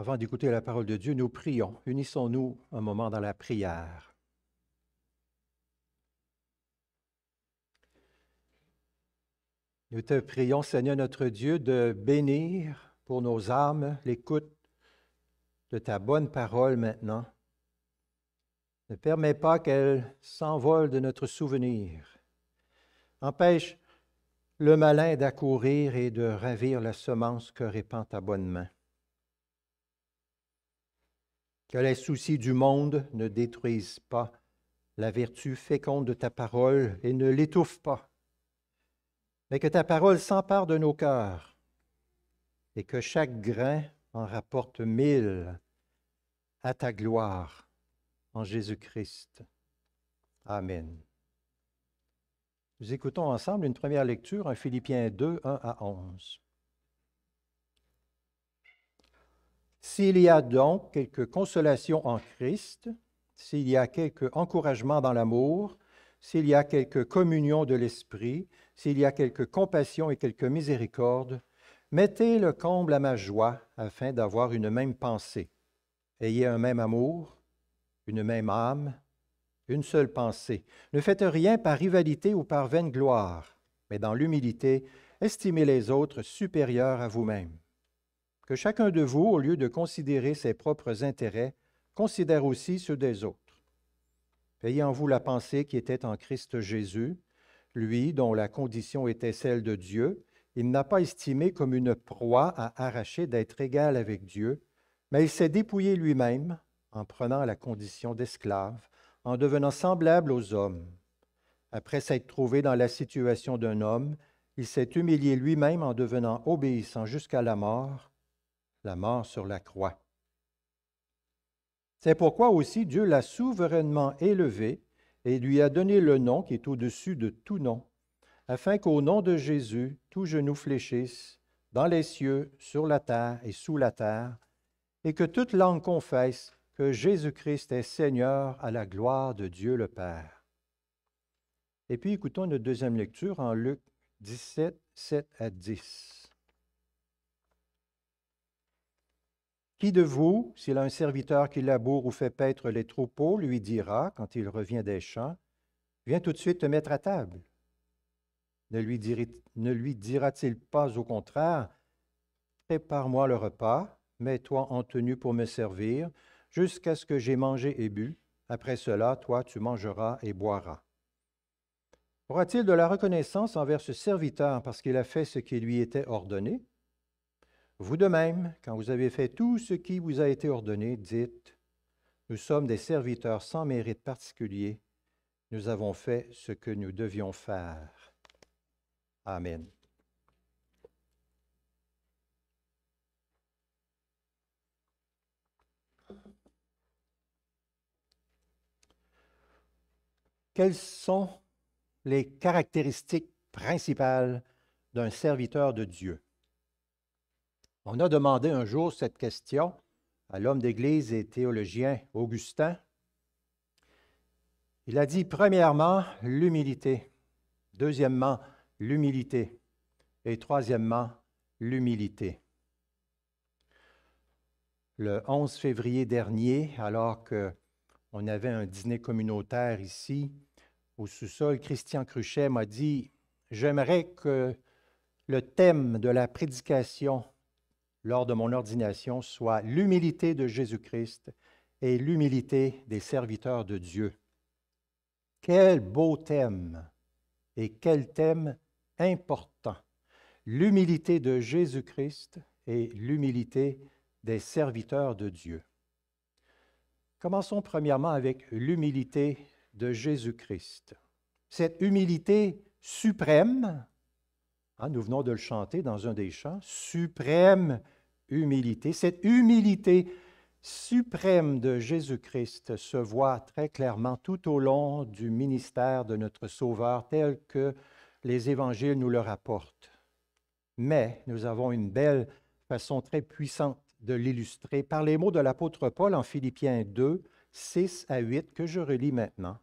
Avant d'écouter la parole de Dieu, nous prions. Unissons-nous un moment dans la prière. Nous te prions, Seigneur notre Dieu, de bénir pour nos âmes l'écoute de ta bonne parole maintenant. Ne permets pas qu'elle s'envole de notre souvenir. Empêche le malin d'accourir et de ravir la semence que répand ta bonne main. Que les soucis du monde ne détruisent pas la vertu féconde de ta parole et ne l'étouffe pas, mais que ta parole s'empare de nos cœurs et que chaque grain en rapporte mille à ta gloire en Jésus-Christ. Amen. Nous écoutons ensemble une première lecture en Philippiens 2, 1 à 11. S'il y a donc quelque consolation en Christ, s'il y a quelque encouragement dans l'amour, s'il y a quelque communion de l'esprit, s'il y a quelque compassion et quelque miséricorde, mettez le comble à ma joie afin d'avoir une même pensée. Ayez un même amour, une même âme, une seule pensée. Ne faites rien par rivalité ou par vaine gloire, mais dans l'humilité, estimez les autres supérieurs à vous-même que chacun de vous, au lieu de considérer ses propres intérêts, considère aussi ceux des autres. Ayez en vous la pensée qui était en Christ Jésus, lui dont la condition était celle de Dieu, il n'a pas estimé comme une proie à arracher d'être égal avec Dieu, mais il s'est dépouillé lui-même en prenant la condition d'esclave, en devenant semblable aux hommes. Après s'être trouvé dans la situation d'un homme, il s'est humilié lui-même en devenant obéissant jusqu'à la mort, la mort sur la croix. C'est pourquoi aussi Dieu l'a souverainement élevé et lui a donné le nom qui est au-dessus de tout nom, afin qu'au nom de Jésus, tout genou fléchisse, dans les cieux, sur la terre et sous la terre, et que toute langue confesse que Jésus-Christ est Seigneur à la gloire de Dieu le Père. Et puis écoutons notre deuxième lecture en Luc 17, 7 à 10. Qui de vous, s'il a un serviteur qui laboure ou fait paître les troupeaux, lui dira, quand il revient des champs, Viens tout de suite te mettre à table Ne lui, dira-t-il pas au contraire, Prépare-moi le repas, mets-toi en tenue pour me servir, jusqu'à ce que j'ai mangé et bu. Après cela, toi, tu mangeras et boiras. Aura-t-il de la reconnaissance envers ce serviteur parce qu'il a fait ce qui lui était ordonné vous de même, quand vous avez fait tout ce qui vous a été ordonné, dites, nous sommes des serviteurs sans mérite particulier, nous avons fait ce que nous devions faire. Amen. Quelles sont les caractéristiques principales d'un serviteur de Dieu? On a demandé un jour cette question à l'homme d'Église et théologien Augustin. Il a dit, premièrement, l'humilité. Deuxièmement, l'humilité. Et troisièmement, l'humilité. Le 11 février dernier, alors qu'on avait un dîner communautaire ici, au sous-sol, Christian Cruchet m'a dit, j'aimerais que le thème de la prédication lors de mon ordination soit l'humilité de Jésus-Christ et l'humilité des serviteurs de Dieu. Quel beau thème et quel thème important. L'humilité de Jésus-Christ et l'humilité des serviteurs de Dieu. Commençons premièrement avec l'humilité de Jésus-Christ. Cette humilité suprême ah, nous venons de le chanter dans un des chants, suprême humilité. Cette humilité suprême de Jésus-Christ se voit très clairement tout au long du ministère de notre Sauveur tel que les évangiles nous le rapportent. Mais nous avons une belle façon très puissante de l'illustrer par les mots de l'apôtre Paul en Philippiens 2, 6 à 8 que je relis maintenant.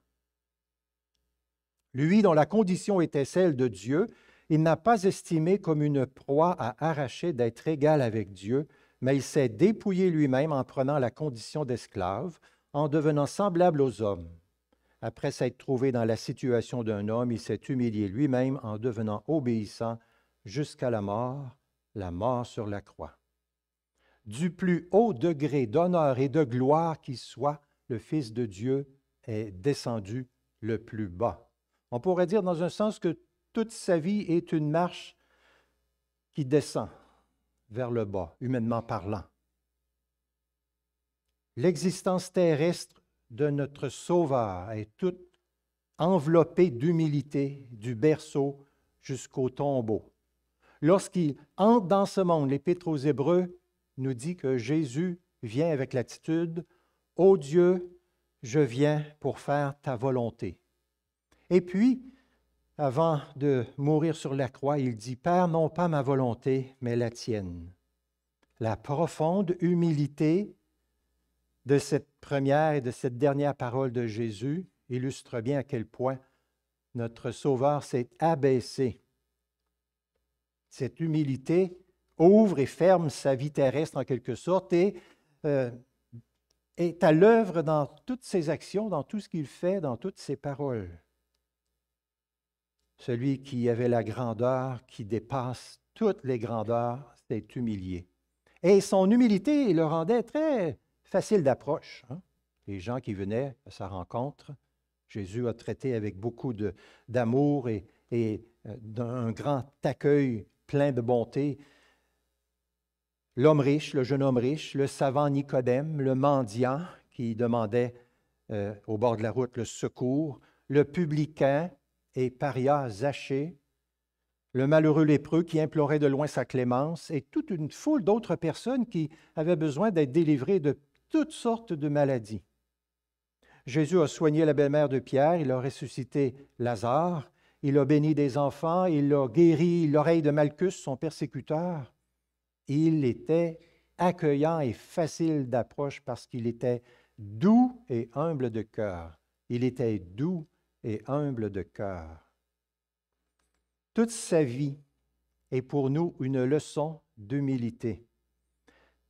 Lui dont la condition était celle de Dieu, il n'a pas estimé comme une proie à arracher d'être égal avec Dieu, mais il s'est dépouillé lui-même en prenant la condition d'esclave, en devenant semblable aux hommes. Après s'être trouvé dans la situation d'un homme, il s'est humilié lui-même en devenant obéissant jusqu'à la mort, la mort sur la croix. Du plus haut degré d'honneur et de gloire qui soit, le Fils de Dieu est descendu le plus bas. On pourrait dire dans un sens que toute sa vie est une marche qui descend vers le bas, humainement parlant. L'existence terrestre de notre Sauveur est toute enveloppée d'humilité du berceau jusqu'au tombeau. Lorsqu'il entre dans ce monde, l'Épître aux Hébreux nous dit que Jésus vient avec l'attitude Ô Dieu, je viens pour faire ta volonté. Et puis, avant de mourir sur la croix, il dit, Père, non pas ma volonté, mais la tienne. La profonde humilité de cette première et de cette dernière parole de Jésus illustre bien à quel point notre Sauveur s'est abaissé. Cette humilité ouvre et ferme sa vie terrestre en quelque sorte et euh, est à l'œuvre dans toutes ses actions, dans tout ce qu'il fait, dans toutes ses paroles. Celui qui avait la grandeur qui dépasse toutes les grandeurs s'est humilié. Et son humilité le rendait très facile d'approche. Hein. Les gens qui venaient à sa rencontre, Jésus a traité avec beaucoup d'amour et, euh, d'un grand accueil plein de bonté l'homme riche, le jeune homme riche, le savant Nicodème, le mendiant qui demandait euh, au bord de la route le secours, le publicain et paria zaché le malheureux lépreux qui implorait de loin sa clémence, et toute une foule d'autres personnes qui avaient besoin d'être délivrées de toutes sortes de maladies. Jésus a soigné la belle-mère de Pierre, il a ressuscité Lazare, il a béni des enfants, il a guéri l'oreille de Malchus, son persécuteur. Il était accueillant et facile d'approche parce qu'il était doux et humble de cœur. Il était doux et humble de cœur. Toute sa vie est pour nous une leçon d'humilité.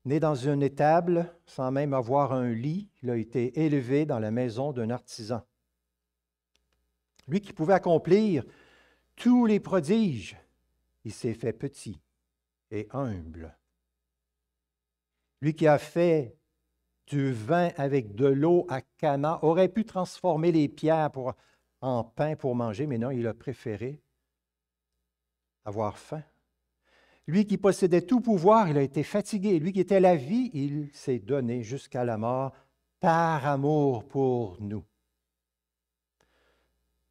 Né dans une étable, sans même avoir un lit, il a été élevé dans la maison d'un artisan. Lui qui pouvait accomplir tous les prodiges, il s'est fait petit et humble. Lui qui a fait du vin avec de l'eau à Cana aurait pu transformer les pierres pour en pain pour manger, mais non, il a préféré avoir faim. Lui qui possédait tout pouvoir, il a été fatigué. Lui qui était la vie, il s'est donné jusqu'à la mort par amour pour nous.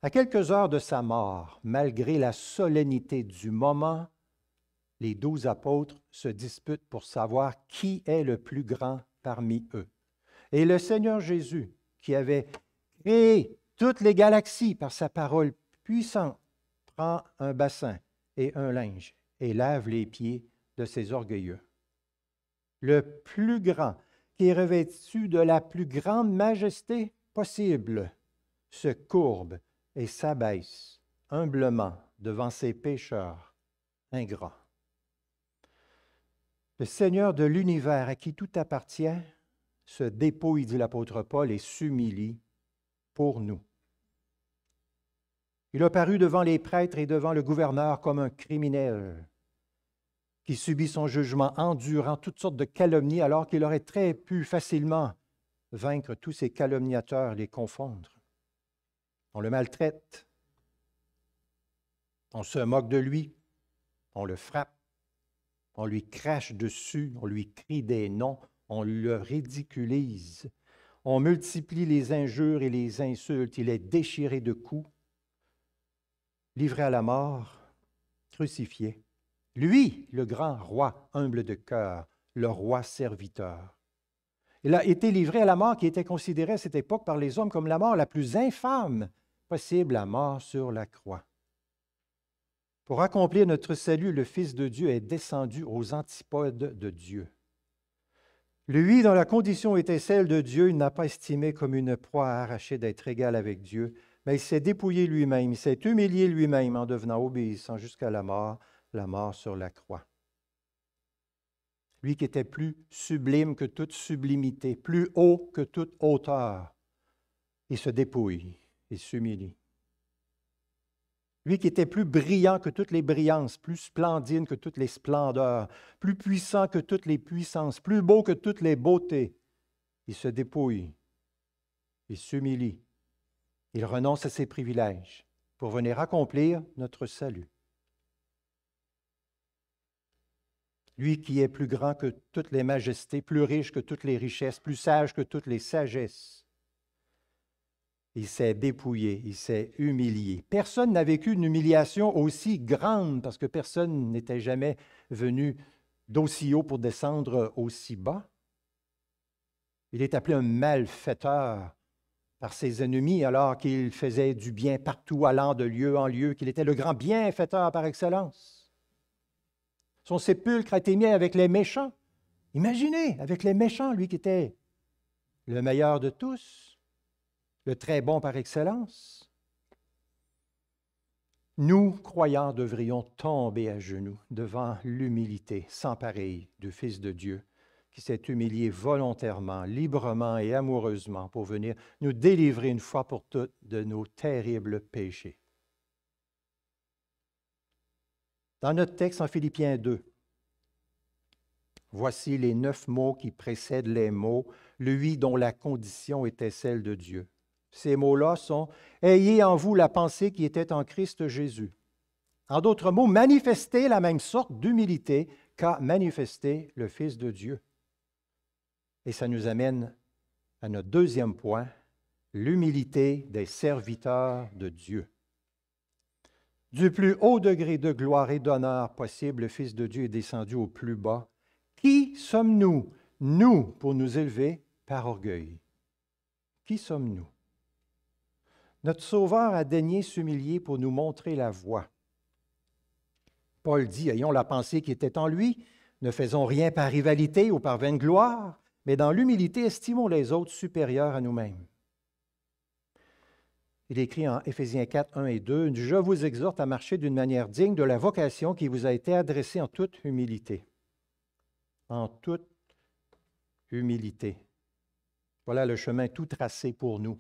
À quelques heures de sa mort, malgré la solennité du moment, les douze apôtres se disputent pour savoir qui est le plus grand parmi eux. Et le Seigneur Jésus, qui avait créé toutes les galaxies, par sa parole puissante, prend un bassin et un linge et lave les pieds de ses orgueilleux. Le plus grand, qui est revêtu de la plus grande majesté possible, se courbe et s'abaisse humblement devant ses pécheurs ingrats. Le Seigneur de l'univers à qui tout appartient se dépouille, dit l'apôtre Paul, et s'humilie pour nous. Il apparut devant les prêtres et devant le gouverneur comme un criminel qui subit son jugement, endurant toutes sortes de calomnies, alors qu'il aurait très pu facilement vaincre tous ces calomniateurs, les confondre. On le maltraite, on se moque de lui, on le frappe, on lui crache dessus, on lui crie des noms, on le ridiculise. On multiplie les injures et les insultes. Il est déchiré de coups, livré à la mort, crucifié. Lui, le grand roi humble de cœur, le roi serviteur. Il a été livré à la mort qui était considérée à cette époque par les hommes comme la mort la plus infâme possible, la mort sur la croix. Pour accomplir notre salut, le Fils de Dieu est descendu aux antipodes de Dieu. Lui, dont la condition était celle de Dieu, il n'a pas estimé comme une proie à arracher d'être égal avec Dieu, mais il s'est dépouillé lui-même, il s'est humilié lui-même en devenant obéissant jusqu'à la mort, la mort sur la croix. Lui qui était plus sublime que toute sublimité, plus haut que toute hauteur, il se dépouille, il s'humilie. Lui qui était plus brillant que toutes les brillances, plus splendide que toutes les splendeurs, plus puissant que toutes les puissances, plus beau que toutes les beautés. Il se dépouille, il s'humilie, il renonce à ses privilèges pour venir accomplir notre salut. Lui qui est plus grand que toutes les majestés, plus riche que toutes les richesses, plus sage que toutes les sagesses, il s'est dépouillé, il s'est humilié. Personne n'a vécu une humiliation aussi grande parce que personne n'était jamais venu d'aussi haut pour descendre aussi bas. Il est appelé un malfaiteur par ses ennemis alors qu'il faisait du bien partout, allant de lieu en lieu, qu'il était le grand bienfaiteur par excellence. Son sépulcre a été mis avec les méchants. Imaginez, avec les méchants, lui qui était le meilleur de tous le très bon par excellence, nous, croyants, devrions tomber à genoux devant l'humilité sans pareil du Fils de Dieu, qui s'est humilié volontairement, librement et amoureusement pour venir nous délivrer une fois pour toutes de nos terribles péchés. Dans notre texte en Philippiens 2, voici les neuf mots qui précèdent les mots, lui dont la condition était celle de Dieu. Ces mots-là sont Ayez en vous la pensée qui était en Christ Jésus. En d'autres mots, manifestez la même sorte d'humilité qu'a manifesté le Fils de Dieu. Et ça nous amène à notre deuxième point, l'humilité des serviteurs de Dieu. Du plus haut degré de gloire et d'honneur possible, le Fils de Dieu est descendu au plus bas. Qui sommes-nous, nous, pour nous élever par orgueil? Qui sommes-nous? Notre Sauveur a daigné s'humilier pour nous montrer la voie. Paul dit, ayons la pensée qui était en lui, ne faisons rien par rivalité ou par vaine gloire, mais dans l'humilité estimons les autres supérieurs à nous-mêmes. Il écrit en Éphésiens 4, 1 et 2, Je vous exhorte à marcher d'une manière digne de la vocation qui vous a été adressée en toute humilité. En toute humilité. Voilà le chemin tout tracé pour nous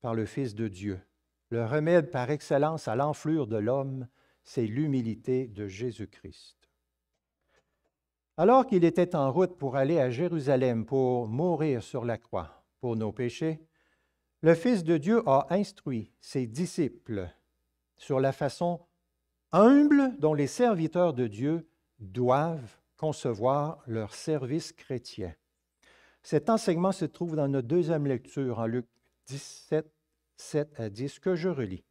par le Fils de Dieu. Le remède par excellence à l'enflure de l'homme, c'est l'humilité de Jésus-Christ. Alors qu'il était en route pour aller à Jérusalem pour mourir sur la croix pour nos péchés, le Fils de Dieu a instruit ses disciples sur la façon humble dont les serviteurs de Dieu doivent concevoir leur service chrétien. Cet enseignement se trouve dans notre deuxième lecture en Luc 17, 7 à 10, que je relis.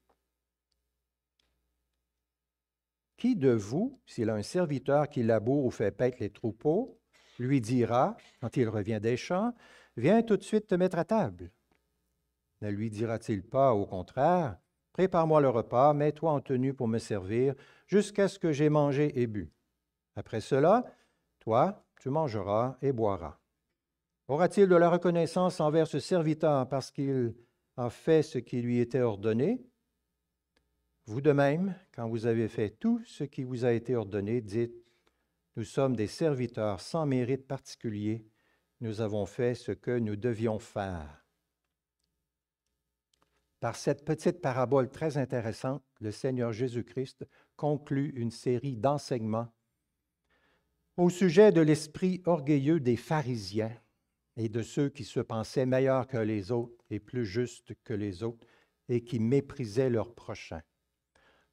Qui de vous, s'il a un serviteur qui laboure ou fait paître les troupeaux, lui dira, quand il revient des champs, Viens tout de suite te mettre à table. Ne lui dira-t-il pas, au contraire, Prépare-moi le repas, mets-toi en tenue pour me servir, jusqu'à ce que j'ai mangé et bu. Après cela, toi, tu mangeras et boiras. Aura-t-il de la reconnaissance envers ce serviteur parce qu'il a fait ce qui lui était ordonné? Vous de même, quand vous avez fait tout ce qui vous a été ordonné, dites, nous sommes des serviteurs sans mérite particulier, nous avons fait ce que nous devions faire. Par cette petite parabole très intéressante, le Seigneur Jésus-Christ conclut une série d'enseignements au sujet de l'esprit orgueilleux des pharisiens et de ceux qui se pensaient meilleurs que les autres et plus justes que les autres et qui méprisaient leurs prochains.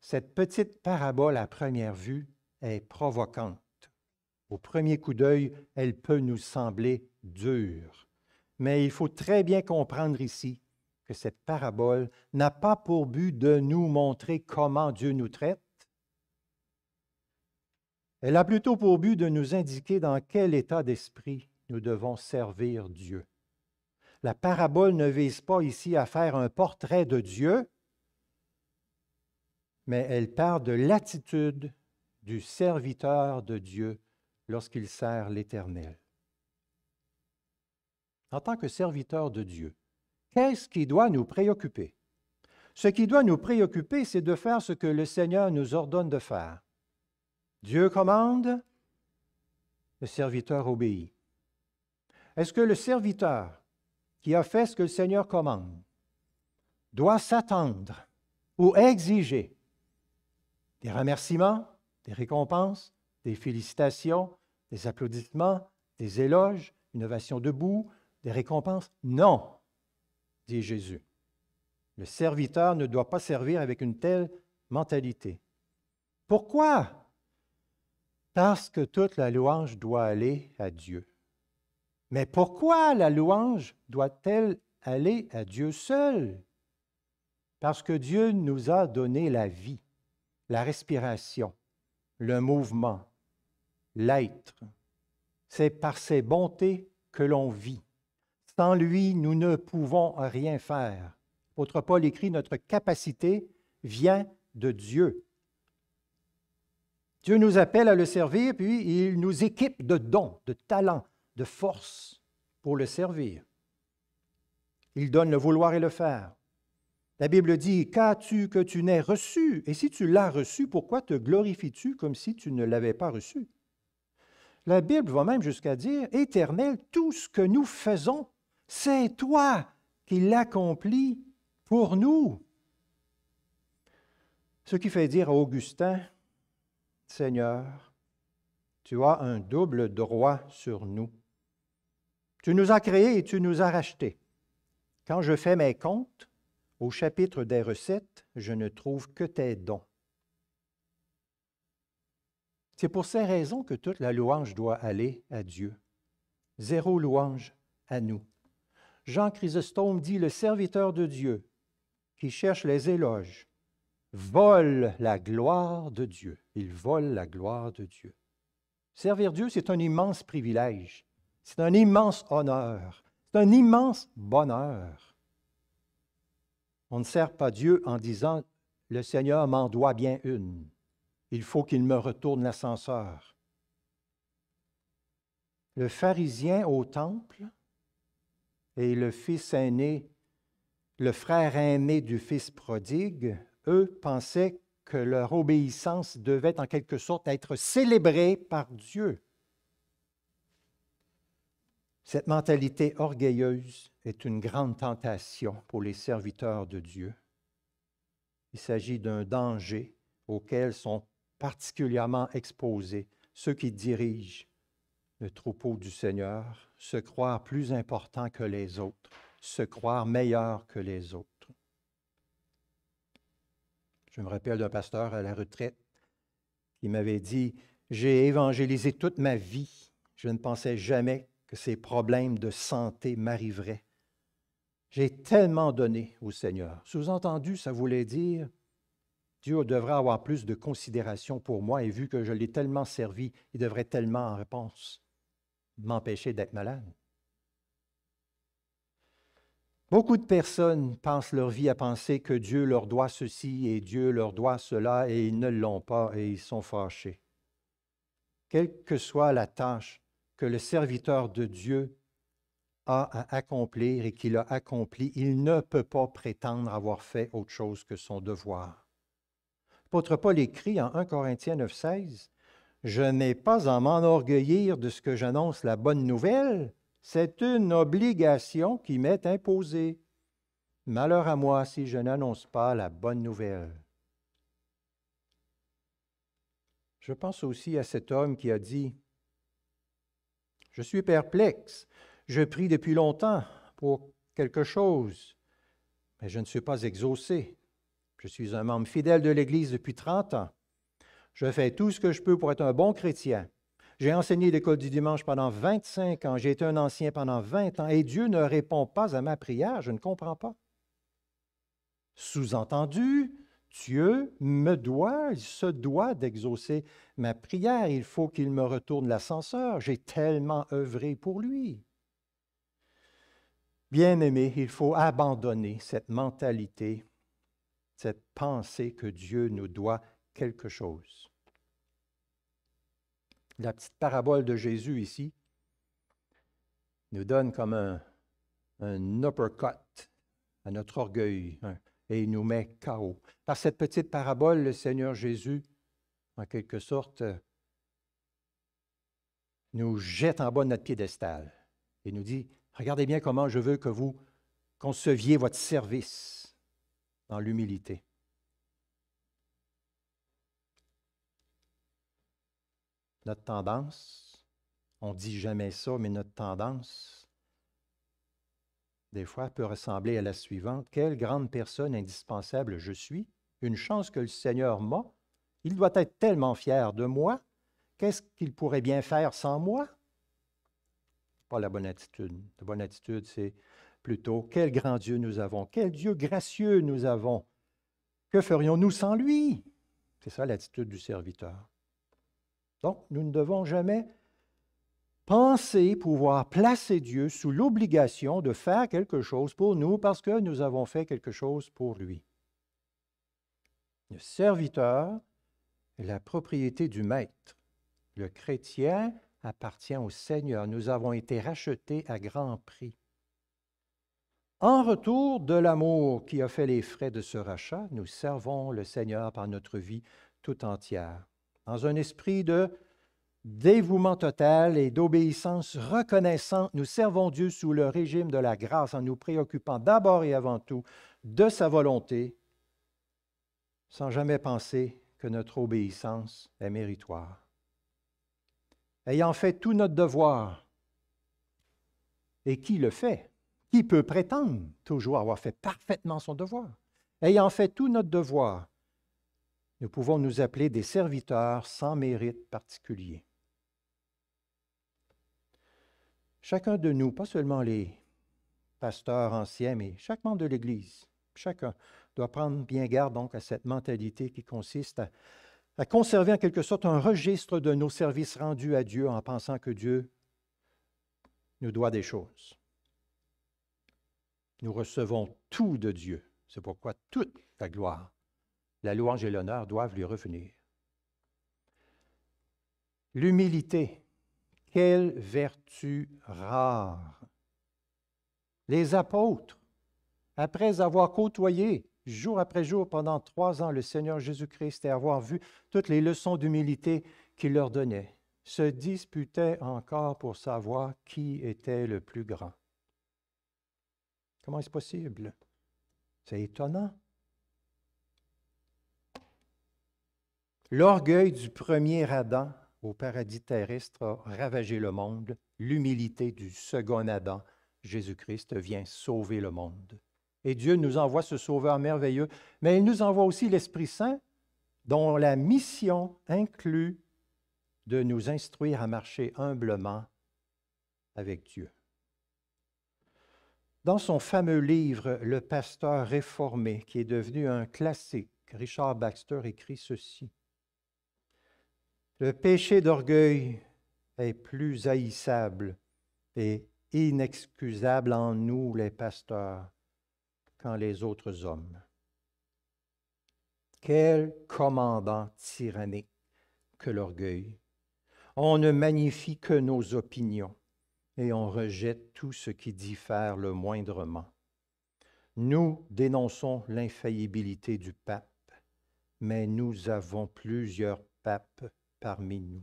Cette petite parabole à première vue est provocante. Au premier coup d'œil, elle peut nous sembler dure. Mais il faut très bien comprendre ici que cette parabole n'a pas pour but de nous montrer comment Dieu nous traite. Elle a plutôt pour but de nous indiquer dans quel état d'esprit nous devons servir Dieu. La parabole ne vise pas ici à faire un portrait de Dieu, mais elle parle de l'attitude du serviteur de Dieu lorsqu'il sert l'Éternel. En tant que serviteur de Dieu, qu'est-ce qui doit nous préoccuper? Ce qui doit nous préoccuper, c'est de faire ce que le Seigneur nous ordonne de faire. Dieu commande, le serviteur obéit. Est-ce que le serviteur qui a fait ce que le Seigneur commande doit s'attendre ou exiger des remerciements, des récompenses, des félicitations, des applaudissements, des éloges, une ovation debout, des récompenses Non, dit Jésus. Le serviteur ne doit pas servir avec une telle mentalité. Pourquoi Parce que toute la louange doit aller à Dieu. Mais pourquoi la louange doit-elle aller à Dieu seul? Parce que Dieu nous a donné la vie, la respiration, le mouvement, l'être. C'est par ses bontés que l'on vit. Sans lui, nous ne pouvons rien faire. Autre Paul écrit, notre capacité vient de Dieu. Dieu nous appelle à le servir, puis il nous équipe de dons, de talents, de force pour le servir. Il donne le vouloir et le faire. La Bible dit, Qu'as-tu que tu n'aies reçu Et si tu l'as reçu, pourquoi te glorifies-tu comme si tu ne l'avais pas reçu La Bible va même jusqu'à dire, Éternel, tout ce que nous faisons, c'est toi qui l'accomplis pour nous. Ce qui fait dire à Augustin, Seigneur, tu as un double droit sur nous. Tu nous as créés et tu nous as rachetés. Quand je fais mes comptes, au chapitre des recettes, je ne trouve que tes dons. C'est pour ces raisons que toute la louange doit aller à Dieu. Zéro louange à nous. Jean Chrysostome dit le serviteur de Dieu qui cherche les éloges vole la gloire de Dieu. Il vole la gloire de Dieu. Servir Dieu, c'est un immense privilège. C'est un immense honneur. C'est un immense bonheur. On ne sert pas Dieu en disant Le Seigneur m'en doit bien une. Il faut qu'il me retourne l'ascenseur. Le pharisien au temple et le fils aîné, le frère aîné du fils prodigue, eux pensaient que leur obéissance devait en quelque sorte être célébrée par Dieu. Cette mentalité orgueilleuse est une grande tentation pour les serviteurs de Dieu. Il s'agit d'un danger auquel sont particulièrement exposés ceux qui dirigent le troupeau du Seigneur, se croire plus important que les autres, se croire meilleur que les autres. Je me rappelle d'un pasteur à la retraite qui m'avait dit, j'ai évangélisé toute ma vie, je ne pensais jamais que ces problèmes de santé m'arriveraient. J'ai tellement donné au Seigneur. Sous-entendu, ça voulait dire, Dieu devrait avoir plus de considération pour moi et vu que je l'ai tellement servi, il devrait tellement en réponse m'empêcher d'être malade. Beaucoup de personnes passent leur vie à penser que Dieu leur doit ceci et Dieu leur doit cela et ils ne l'ont pas et ils sont fâchés. Quelle que soit la tâche que le serviteur de Dieu a à accomplir et qu'il a accompli, il ne peut pas prétendre avoir fait autre chose que son devoir. L'apôtre Paul écrit en 1 Corinthiens 9,16 Je n'ai pas à m'enorgueillir de ce que j'annonce la bonne nouvelle, c'est une obligation qui m'est imposée. Malheur à moi si je n'annonce pas la bonne nouvelle. Je pense aussi à cet homme qui a dit je suis perplexe. Je prie depuis longtemps pour quelque chose, mais je ne suis pas exaucé. Je suis un membre fidèle de l'Église depuis 30 ans. Je fais tout ce que je peux pour être un bon chrétien. J'ai enseigné l'école du dimanche pendant 25 ans. J'ai été un ancien pendant 20 ans et Dieu ne répond pas à ma prière. Je ne comprends pas. Sous-entendu, Dieu me doit, il se doit d'exaucer ma prière. Il faut qu'il me retourne l'ascenseur. J'ai tellement œuvré pour lui. Bien-aimé, il faut abandonner cette mentalité, cette pensée que Dieu nous doit quelque chose. La petite parabole de Jésus ici nous donne comme un, uppercut à notre orgueil, et il nous met chaos. Par cette petite parabole, le Seigneur Jésus, en quelque sorte, euh, nous jette en bas de notre piédestal et nous dit, regardez bien comment je veux que vous conceviez votre service dans l'humilité. Notre tendance, on ne dit jamais ça, mais notre tendance, des fois, peut ressembler à la suivante. Quelle grande personne indispensable je suis. Une chance que le Seigneur m'a. Il doit être tellement fier de moi. Qu'est-ce qu'il pourrait bien faire sans moi? Pas la bonne attitude. La bonne attitude, c'est plutôt quel grand Dieu nous avons, quel Dieu gracieux nous avons. Que ferions-nous sans lui? C'est ça l'attitude du serviteur. Donc, nous ne devons jamais penser pouvoir placer Dieu sous l'obligation de faire quelque chose pour nous parce que nous avons fait quelque chose pour lui. Le serviteur est la propriété du maître. Le chrétien appartient au Seigneur. Nous avons été rachetés à grand prix. En retour de l'amour qui a fait les frais de ce rachat, nous servons le Seigneur par notre vie tout entière, dans un esprit de dévouement total et d'obéissance reconnaissante, nous servons Dieu sous le régime de la grâce en nous préoccupant d'abord et avant tout de sa volonté, sans jamais penser que notre obéissance est méritoire. Ayant fait tout notre devoir, et qui le fait? Qui peut prétendre toujours avoir fait parfaitement son devoir? Ayant fait tout notre devoir, nous pouvons nous appeler des serviteurs sans mérite particulier. Chacun de nous, pas seulement les pasteurs anciens, mais chaque membre de l'Église, chacun doit prendre bien garde donc à cette mentalité qui consiste à, à conserver en quelque sorte un registre de nos services rendus à Dieu en pensant que Dieu nous doit des choses. Nous recevons tout de Dieu. C'est pourquoi toute la gloire, la louange et l'honneur doivent lui revenir. L'humilité quelle vertu rare. Les apôtres, après avoir côtoyé jour après jour pendant trois ans le Seigneur Jésus-Christ et avoir vu toutes les leçons d'humilité qu'il leur donnait, se disputaient encore pour savoir qui était le plus grand. Comment est-ce possible? C'est étonnant. L'orgueil du premier Adam au paradis terrestre a ravagé le monde, l'humilité du second Adam, Jésus-Christ, vient sauver le monde. Et Dieu nous envoie ce Sauveur merveilleux, mais il nous envoie aussi l'Esprit Saint, dont la mission inclut de nous instruire à marcher humblement avec Dieu. Dans son fameux livre Le pasteur réformé, qui est devenu un classique, Richard Baxter écrit ceci. Le péché d'orgueil est plus haïssable et inexcusable en nous, les pasteurs, qu'en les autres hommes. Quel commandant tyrannique que l'orgueil. On ne magnifie que nos opinions et on rejette tout ce qui diffère le moindrement. Nous dénonçons l'infaillibilité du pape, mais nous avons plusieurs papes parmi nous.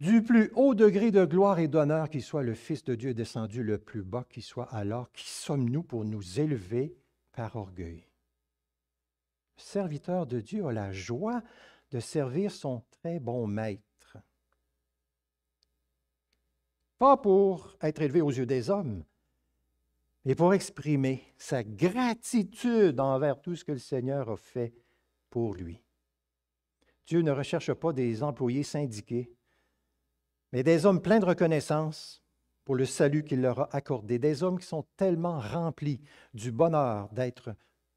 Du plus haut degré de gloire et d'honneur qui soit le Fils de Dieu descendu le plus bas qui soit, alors qui sommes-nous pour nous élever par orgueil? serviteur de Dieu a la joie de servir son très bon maître. Pas pour être élevé aux yeux des hommes, mais pour exprimer sa gratitude envers tout ce que le Seigneur a fait lui. Dieu ne recherche pas des employés syndiqués, mais des hommes pleins de reconnaissance pour le salut qu'il leur a accordé, des hommes qui sont tellement remplis du bonheur d'être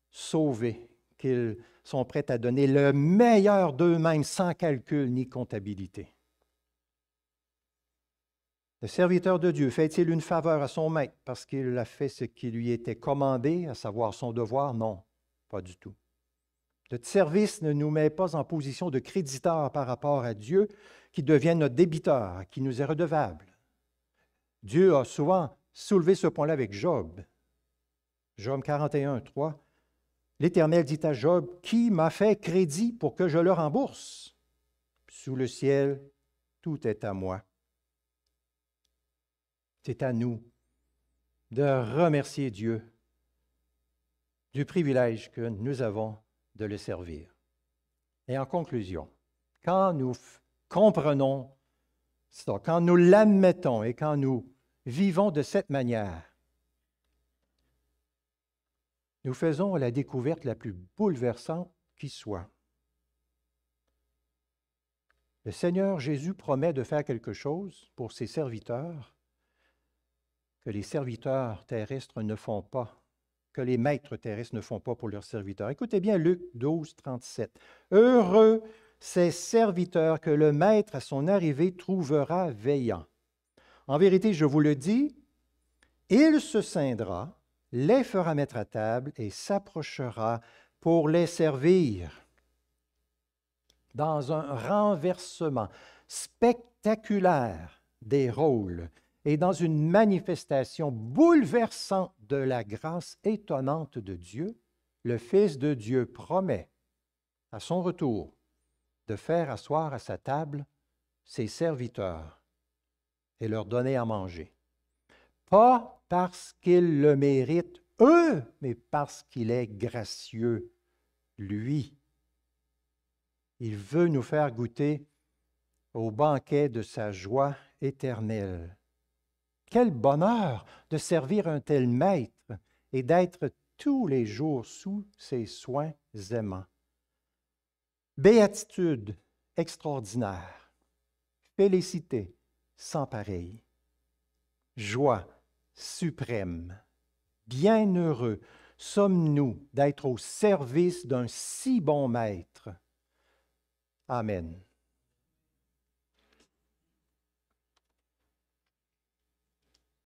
sauvés qu'ils sont prêts à donner le meilleur d'eux-mêmes sans calcul ni comptabilité. Le serviteur de Dieu fait-il une faveur à son maître parce qu'il a fait ce qui lui était commandé, à savoir son devoir? Non, pas du tout. Notre service ne nous met pas en position de créditeur par rapport à Dieu, qui devient notre débiteur, qui nous est redevable. Dieu a souvent soulevé ce point-là avec Job. Job 41, 3. L'Éternel dit à Job, Qui m'a fait crédit pour que je le rembourse Sous le ciel, tout est à moi. C'est à nous de remercier Dieu du privilège que nous avons de le servir. Et en conclusion, quand nous comprenons ça, quand nous l'admettons et quand nous vivons de cette manière, nous faisons la découverte la plus bouleversante qui soit. Le Seigneur Jésus promet de faire quelque chose pour ses serviteurs que les serviteurs terrestres ne font pas que les maîtres terrestres ne font pas pour leurs serviteurs. Écoutez bien Luc 12, 37. Heureux ces serviteurs que le maître à son arrivée trouvera veillant. En vérité, je vous le dis, il se scindra, les fera mettre à table et s'approchera pour les servir. Dans un renversement spectaculaire des rôles, et dans une manifestation bouleversante de la grâce étonnante de Dieu, le Fils de Dieu promet, à son retour, de faire asseoir à sa table ses serviteurs et leur donner à manger. Pas parce qu'ils le méritent eux, mais parce qu'il est gracieux, lui. Il veut nous faire goûter au banquet de sa joie éternelle. Quel bonheur de servir un tel maître et d'être tous les jours sous ses soins aimants. Béatitude extraordinaire, félicité sans pareil, joie suprême, bienheureux sommes-nous d'être au service d'un si bon maître. Amen.